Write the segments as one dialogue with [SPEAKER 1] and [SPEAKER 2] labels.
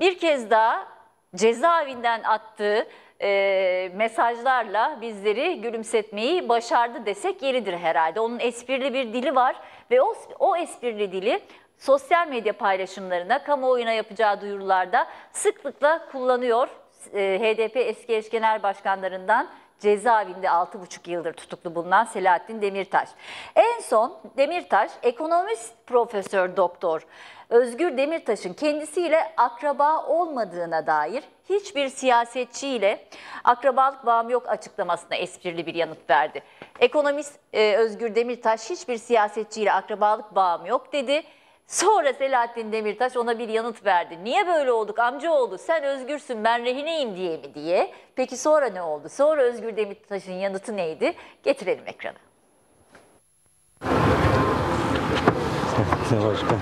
[SPEAKER 1] bir kez daha cezaevinden attığı e, mesajlarla bizleri gülümsetmeyi başardı desek yeridir herhalde. Onun esprili bir dili var ve o, o esprili dili sosyal medya paylaşımlarına, kamuoyuna yapacağı duyurularda sıklıkla kullanıyor. E, HDP eski eş genel başkanlarından cezaevinde 6,5 yıldır tutuklu bulunan Selahattin Demirtaş. En son Demirtaş ekonomist profesör doktor Özgür Demirtaş'ın kendisiyle akraba olmadığına dair hiçbir siyasetçiyle akrabalık bağım yok açıklamasına esprili bir yanıt verdi. Ekonomist e, Özgür Demirtaş hiçbir siyasetçiyle akrabalık bağım yok dedi. Sonra Selahattin Demirtaş ona bir yanıt verdi. Niye böyle olduk amcaoğlu sen özgürsün ben rehineyim diye mi diye. Peki sonra ne oldu? Sonra Özgür Demirtaş'ın yanıtı neydi? Getirelim ekranı.
[SPEAKER 2] Başka.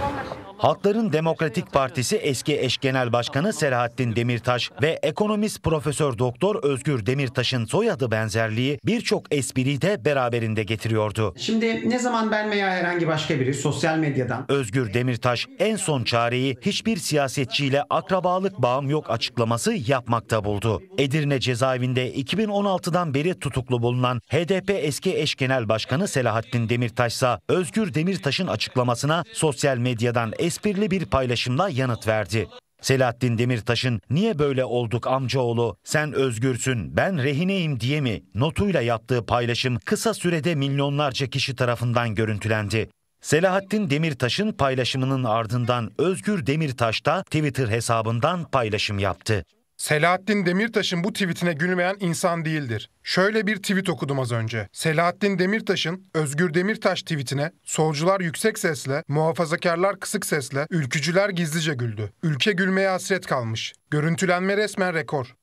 [SPEAKER 2] Halkların Demokratik Partisi eski eş genel başkanı Selahattin Demirtaş ve ekonomist Profesör Doktor Özgür Demirtaş'ın soyadı benzerliği birçok espriyi de beraberinde getiriyordu. Şimdi ne zaman ben veya herhangi başka biri sosyal medyadan Özgür Demirtaş en son çareyi hiçbir siyasetçiyle akrabalık bağım yok açıklaması yapmakta buldu. Edirne cezaevinde 2016'dan beri tutuklu bulunan HDP eski eş genel başkanı Selahattin Demirtaş ise Özgür Demirtaş'ın açıklamasına sosyal medyadan esprili bir paylaşımla yanıt verdi. Selahattin Demirtaş'ın niye böyle olduk amcaoğlu sen özgürsün ben rehineyim diye mi notuyla yaptığı paylaşım kısa sürede milyonlarca kişi tarafından görüntülendi. Selahattin Demirtaş'ın paylaşımının ardından Özgür Demirtaş da Twitter hesabından
[SPEAKER 3] paylaşım yaptı. Selahattin Demirtaş'ın bu tweetine gülmeyen insan değildir. Şöyle bir tweet okudum az önce. Selahattin Demirtaş'ın Özgür Demirtaş tweetine solcular yüksek sesle, muhafazakarlar kısık sesle, ülkücüler gizlice güldü. Ülke gülmeye hasret kalmış. Görüntülenme resmen rekor.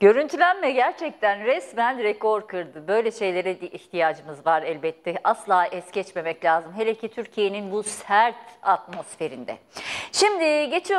[SPEAKER 1] Görüntülenme gerçekten resmen rekor kırdı. Böyle şeylere ihtiyacımız var elbette. Asla es geçmemek lazım. Hele ki Türkiye'nin bu sert atmosferinde. Şimdi geçiyorum.